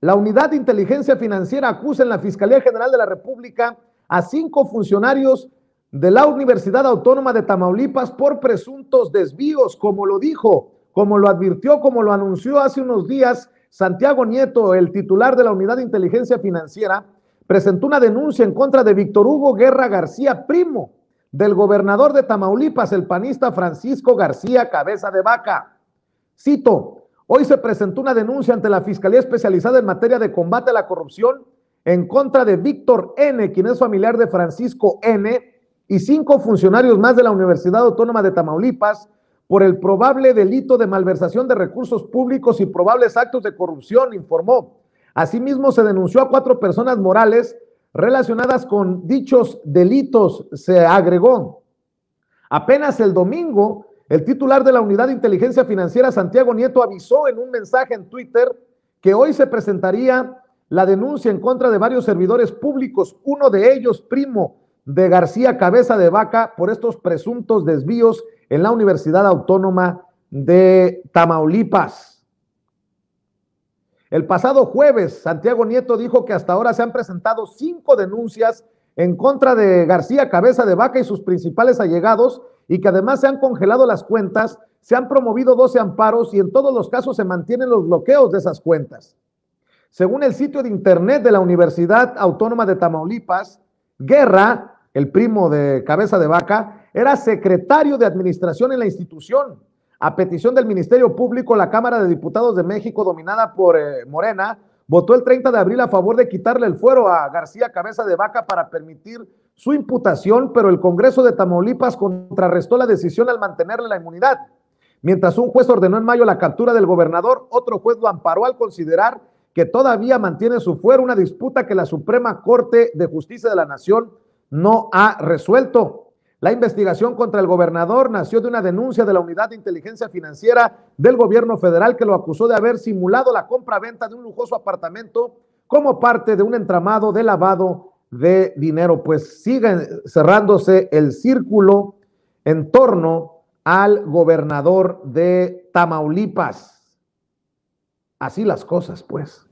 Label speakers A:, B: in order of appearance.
A: La unidad de inteligencia financiera acusa en la Fiscalía General de la República a cinco funcionarios de la Universidad Autónoma de Tamaulipas por presuntos desvíos, como lo dijo, como lo advirtió, como lo anunció hace unos días Santiago Nieto, el titular de la Unidad de Inteligencia Financiera, presentó una denuncia en contra de Víctor Hugo Guerra García, primo del gobernador de Tamaulipas, el panista Francisco García Cabeza de Vaca. Cito, Hoy se presentó una denuncia ante la Fiscalía Especializada en materia de combate a la corrupción en contra de Víctor N., quien es familiar de Francisco N., y cinco funcionarios más de la Universidad Autónoma de Tamaulipas por el probable delito de malversación de recursos públicos y probables actos de corrupción, informó. Asimismo, se denunció a cuatro personas morales relacionadas con dichos delitos, se agregó. Apenas el domingo, el titular de la Unidad de Inteligencia Financiera, Santiago Nieto, avisó en un mensaje en Twitter que hoy se presentaría la denuncia en contra de varios servidores públicos, uno de ellos primo de García Cabeza de Vaca, por estos presuntos desvíos en la Universidad Autónoma de Tamaulipas. El pasado jueves, Santiago Nieto dijo que hasta ahora se han presentado cinco denuncias en contra de García Cabeza de Vaca y sus principales allegados y que además se han congelado las cuentas, se han promovido 12 amparos y en todos los casos se mantienen los bloqueos de esas cuentas. Según el sitio de internet de la Universidad Autónoma de Tamaulipas, Guerra, el primo de Cabeza de Vaca, era secretario de administración en la institución. A petición del Ministerio Público, la Cámara de Diputados de México, dominada por eh, Morena, votó el 30 de abril a favor de quitarle el fuero a García Cabeza de Vaca para permitir su imputación, pero el Congreso de Tamaulipas contrarrestó la decisión al mantenerle la inmunidad. Mientras un juez ordenó en mayo la captura del gobernador, otro juez lo amparó al considerar que todavía mantiene su fuero una disputa que la Suprema Corte de Justicia de la Nación no ha resuelto. La investigación contra el gobernador nació de una denuncia de la Unidad de Inteligencia Financiera del gobierno federal que lo acusó de haber simulado la compra-venta de un lujoso apartamento como parte de un entramado de lavado de dinero, pues siguen cerrándose el círculo en torno al gobernador de Tamaulipas. Así las cosas, pues.